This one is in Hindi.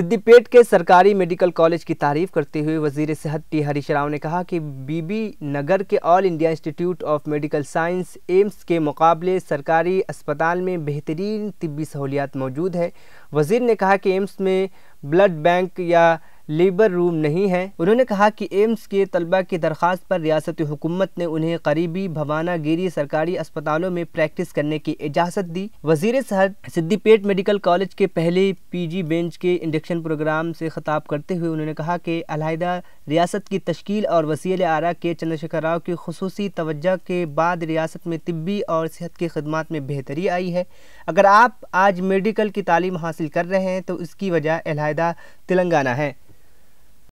सिद्दीपेट के सरकारी मेडिकल कॉलेज की तारीफ करते हुए वजीर सेहत टी हरीश राव ने कहा कि बीबी नगर के All India Institute of Medical Science AIIMS के मुकाबले सरकारी अस्पताल में बेहतरीन तबी सहूलियात मौजूद है वजीर ने कहा कि एम्स में ब्लड बैंक या लेबर रूम नहीं है उन्होंने कहा कि एम्स के तलबा की दरख्वास्त पर रियासती हुकूमत ने उन्हें करीबी भवानागिरी सरकारी अस्पतालों में प्रैक्टिस करने की इजाज़त दी वजीर सरहद सिद्दीपेट मेडिकल कॉलेज के पहले पी जी बेंच के इंडक्शन प्रोग्राम से खिताब करते हुए उन्होंने कहा कि अलहदा रियासत की तश्कील और वसील आरा के चंद्रशेखर राव की खसूस तोज्जा के बाद रियासत में तबी और सेहत की खदमात में बेहतरी आई है अगर आप आज मेडिकल की तालीम हासिल कर रहे हैं तो इसकी वजह अलहदा तेलंगाना है